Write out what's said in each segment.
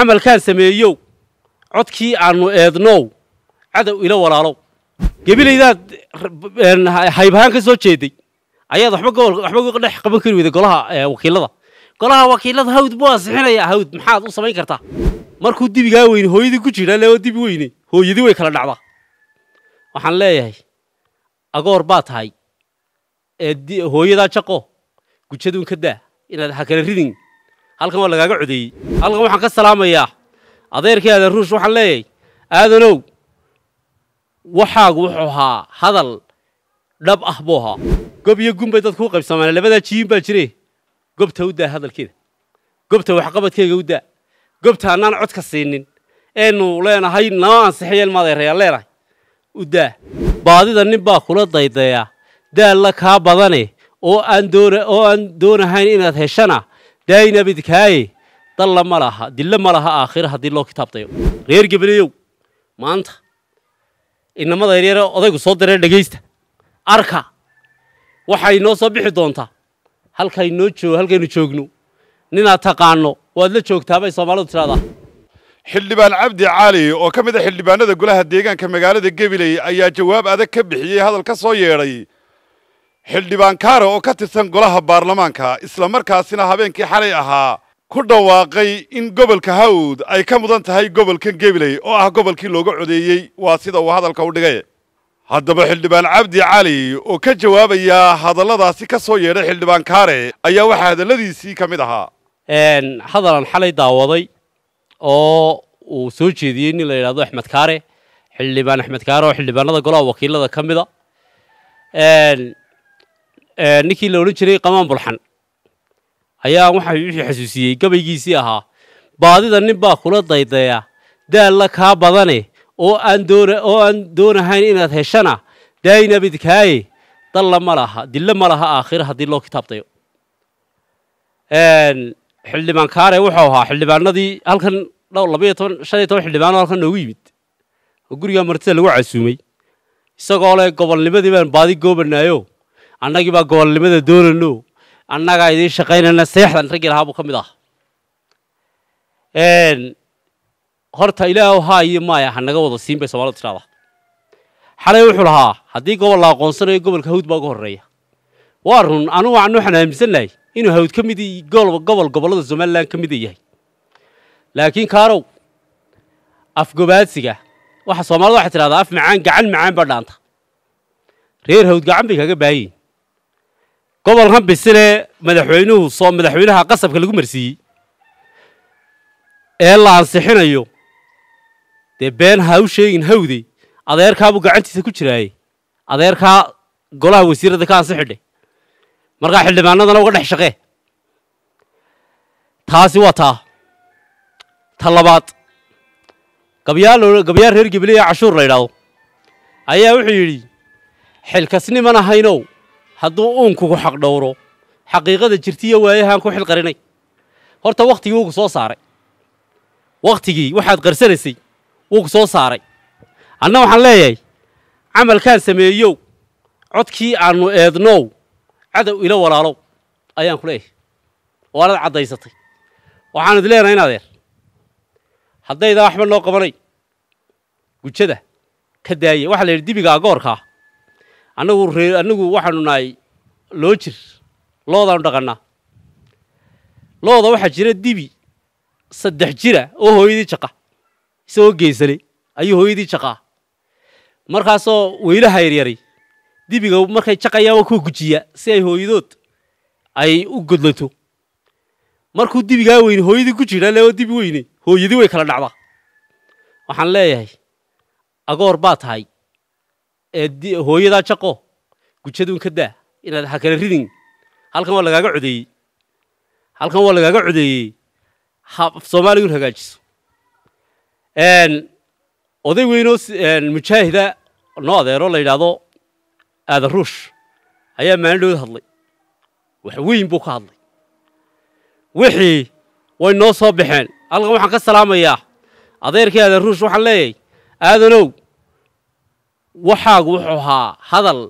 camalkaan sameeyow codkii aanu eednow cadow ila walaalow gebilaydaad haybahaan ka soo jeeday ayaad waxba dhex qaban kari weyday golaha wakiilada golaha wakiilada hawd buu ansixinaya hawd maxaad u samayn kartaa markuu dibigaa weyne hooyadii ku jira leoo dibi weyne hooyadii way kala dhacdaa waxaan leeyahay agoor baa tahay hooyadaa jaqo gujaduun ka daa inaad ha kala ridin halkan waa lagaaga codeeyey halkan waxaan ka salaamayaa adeerkii aadan ruush waxaan leeyahay aadanow waxaagu wuxuu ahaa hadal dhab ah buu ahaa gob iyo gunbay dadku u qaybsamaan labadaa jiyin baa jire gobta u daa hadalkeeda gobta waxqabadkeega u daa gobta annaan codka siinin eenu leenahay nama ansixiyeen maadeerayaan leenahay u daa baadida nin baa kula daydaya daalla kaa badane oo aan doona oo aan doonahayn inaad heshana daayna bidkaaye dalla ma laha dille ma laha aakhira haddii loo kitaabtayo reer gabaleyow maanta inamada yaryare odaygu soo diree dhegaysta arka waxay noo soo bixi doontaa halkaynoo joog halkaynu joogno ninaad taqaano waad la joogtaabay soomaalidu tidhahdaa xildhibaan cabdi cali oo ka mid a xildhibaanada golaha deegaanka magaalada gabiley ayaa jawaab adag ka bixiyey hadal ka soo yeedhay xildhibaan kaare oo ka tirsan golaha baarlamaanka isla markaasina habeenkii xalay ahaa ku dhawaaqay in gobolka hawd ay ka mudan tahay gobolkan gabiley oo ah gobolkii looga codeeyey waa sida uu hadalka u dhigay haddaba xildhibaan cabdi cali oo ka jawaabaya hadalladaasi ka soo yeedhay xildhibaan kaare ayaa waxaa hadalladiisii ka mid ahaa hadalan xalay daawaday oo uu soo jeediyey nin la yidhahdo axmed kaare xildhibaan axmed kaare oo xildhibaanada golaha wakiilada ka mida Eh, ninkii la odhan jiray qamaan bulxan ayaa waxa wixii xasuusiyey gabaygiisii ahaa baadida nin baa kula daydaya daalla kaa badane oo aan doonahayn inaad heshana daayna bidkaaye dalla ma laha dille ma laha aakhira haddii loo kitaabdayo xildhibaan kaare wuxuu ahaa xildhibaanadii halkan dhow labiyo toban shan iyo toban xildhibaano halkan noogu yimid oo guriga martida lagu casuumay isagoo leh gobolnimadii baan baadi goobanaayo annagii baa gobolnimada doonayno annagaa idiin shaqaynayna seexdan raggii lahaabuu ka mid ah horta ilaahu haa iyo maaya ha naga wada siin bay soomaalidu tidhahdaa xalay wuxuu lahaa haddii gobol la aqoonsanayo gobolka hawd baa ugu horreeya waa run anugu waxaan waxaan aaminsannahay inuu hawd ka mid gobol gobollada somalilan ka mida yahay laakiin kaarow afgobaadsiga waxa soomaalidu waxay tidhahdaa af macaan gacan macaan baa dhaanta reer hawd gacan bay kaga baayiin gobolkan bisile madaxweynuhu soo madaxweynaha qasabka lagu marsiiyey ee la ansixinayo dee been ha u sheegin hawdey adeerkaabuu gacantiisa ku jiraaye adeerkaa golaha wasiirada ka ansixidhe markaa xildhibaanadana uga dhex shaqee taasi waa taa ta labaad gabyaal reer gebiliya cashuur la yidhaahdo ayaa wuxuu yidhi xilkasniman ahaynow hadduu uunkugu xaqdhowro xaqiiqada jirtiyo waayahaan ku xilqarinay horta wakhtigii wuu ku soo saaray wakhtigii waxaad qarsanaysay wuu ku soo saaray anna waxaan leeyahay camalkaan sameeyow codkii aanu eednow cadow ila walaalow ayaan ku leeyahay oo anad caddaysatay waxaan id leenahay in adeer haddaydaa waxba noo qabanay gujada ka daaya waxaa la yidhi dibiga agoorkaa annagu ree waxaanu nahay loo jir loodaanu dhaqannaa looda waxaa jira dibi saddex jira oo hooyadii jaqa isagoo geysanay ayuu hooyadii jaqaa markaasoo weylaha yaryari dibiga markay jaqayaan waa koo gujiya si ay hooyadood ay u godlato markuu dibigaa weyne hooyadii gujidhaa leoo dibi weyne hooyadii way kala dhacdaa waxaan leeyahay agoor baa tahay hooyadaa jaqo gujaduun ka daa inaad ha kala ridin halkan waa lagaaga codeeyey halkan waa lagaaga codeeyey soomaaligun hagaajiso oday weynoo mujaahida noo adeero la yidhaahdo aadan ruush ayaa maalindhowda hadlay wax weyn buu ka hadlay wixii way noo soo baxeen halkan waxaan ka salaamayaa adeerkii aadan ruush waxaan leeyahay aadanow waxaagu wuxuu ahaa hadal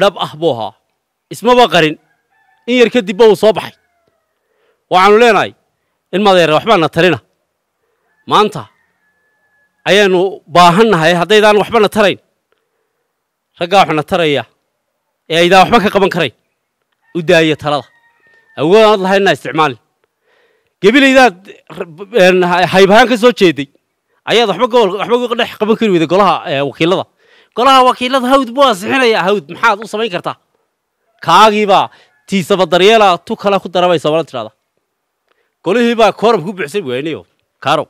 dhab ah buu ahaa ismaba qarin in yar kadibba uu soo baxay waxaanu leenahay in madeere waxbaa na tarina maanta ayaanu baahannahay haddaydaan waxba na tarayn raggaa waxna taraya ee aydaan waxba ka qaban karayn u daaya talada awoodaan ad lahayn isticmaalin gebilaydaad haybahaan ka soo jeeday ayaad waxba dhex qaban kari weyday golaha wakiilada golaha wakiilada hawd buu ansixinaya hawd maxaad u samayn kartaa kaagiibaa tiisaba daryeela tu kala ku darabaysa wala tidhahda golihiibaa koram ku buuxsay weynayo karow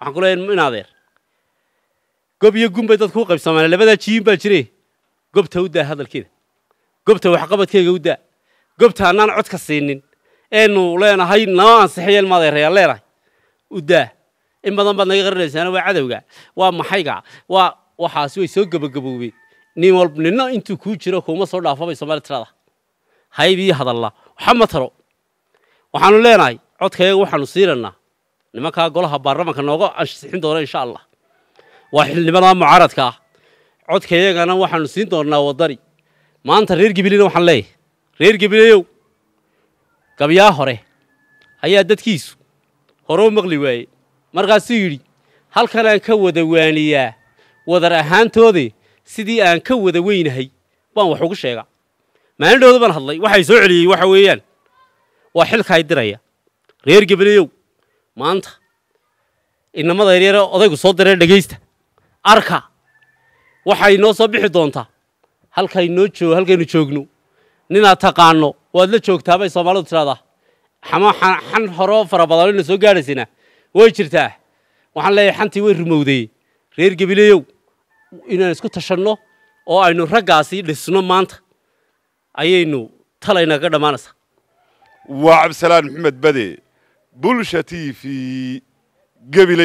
waxaan ku leeyahay in adeer gob iyo gun dadku u qaybsamaan labadaa jiin baa jire gobta u daa hadalkeeda gobta waxqabadkeega u daa gobta anaan codka siinin eenu leenahay nama ansixiyeen maadeerayaa leenahay u daa in badan baad naga qarinaysaana waa cadowga waa maxayga waa waxaasi way soo gebagaboobeen nin walb ninna intuu kuu jiro kuuma soo dhaafabay somaali tirada hayb hadalla waxa ma taro waxaanu leenahay codkayaga waxaanu siinaynaa nimankaa golaha baarlamanka nooga ansixin doona insha allah waa xildhibadaa mucaaradka ah codkayagana waxaanu siin doonaa wadani maanta reer gebilina waxaan leeyahay reer gebileyow gabyaa hore ayaa dadkiisu hore maqli waayey markaasuu yidhi halkanaan ka wada waaniyaa wadar ahaantoodee sidii aan ka wada weynahay baan wax ugu sheega maalin baan hadlay waxay soo celiyey waxa weeyaan waa xilkaay diraya reer gebeleyow maanta inamada yaryare odaygu soo diree dhegaysta arka waxay noo soo bixi doontaa halkaynoo oo halkaynu joogno ninaad taqaanno waad la joogtaabay soomaalidu tidhahdaa xan horoo fara badan ina soo gaadhaysana way jirtaa waxaan leeyahay xantii way rumowdee reer gebileyow inaan isku tashanno oo aynu raggaasi dhisno maanta ayaynu talaynaga dhammaanaysaa waa cabdisalaan maxamed bade bulsha t v gabiley